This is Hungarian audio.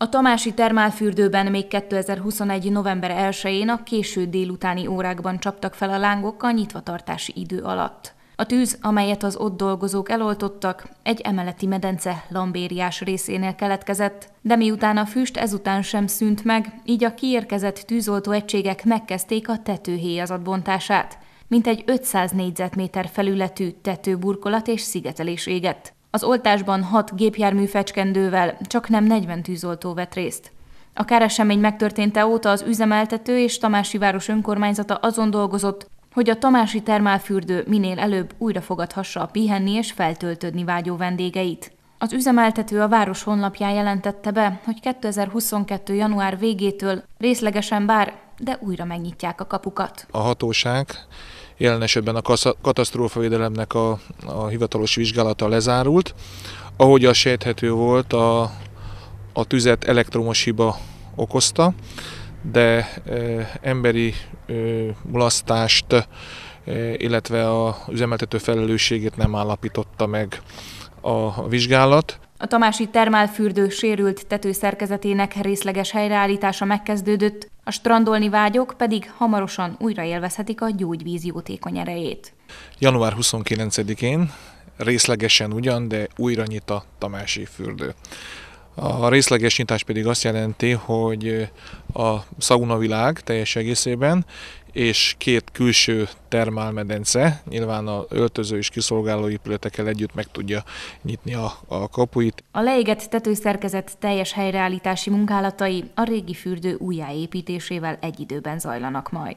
A Tamási termálfürdőben még 2021. november 1-én a késő délutáni órákban csaptak fel a lángok a nyitvatartási idő alatt. A tűz, amelyet az ott dolgozók eloltottak, egy emeleti medence lambériás részénél keletkezett, de miután a füst ezután sem szűnt meg, így a kiérkezett tűzoltó egységek megkezdték a tetőhéjazat bontását. mint egy 500 négyzetméter felületű tetőburkolat és szigetelés égett. Az oltásban hat gépjármű fecskendővel csak nem 40 tűzoltó vett részt. A káresemény megtörténte óta az üzemeltető és Tamási város önkormányzata azon dolgozott, hogy a Tamási termálfürdő minél előbb újra fogadhassa a pihenni és feltöltődni vágyó vendégeit. Az üzemeltető a város honlapján jelentette be, hogy 2022. január végétől részlegesen bár, de újra megnyitják a kapukat. A hatóság jelen esetben a katasztrófavédelemnek a, a hivatalos vizsgálata lezárult. Ahogy a sejthető volt, a, a tüzet elektromos hiba okozta, de e, emberi e, mulasztást, e, illetve a üzemeltető felelősségét nem állapította meg a vizsgálat. A Tamási termálfürdő sérült tetőszerkezetének részleges helyreállítása megkezdődött, a strandolni vágyok pedig hamarosan újra élvezhetik a gyógyvíz jótékony erejét. Január 29-én részlegesen ugyan, de újra nyit a Tamási fürdő. A részleges nyitás pedig azt jelenti, hogy a világ teljes egészében, és két külső termálmedence, nyilván a öltöző és kiszolgáló épületekkel együtt meg tudja nyitni a, a kapuit. A leégett tetőszerkezet teljes helyreállítási munkálatai a régi fürdő újjáépítésével egy időben zajlanak majd.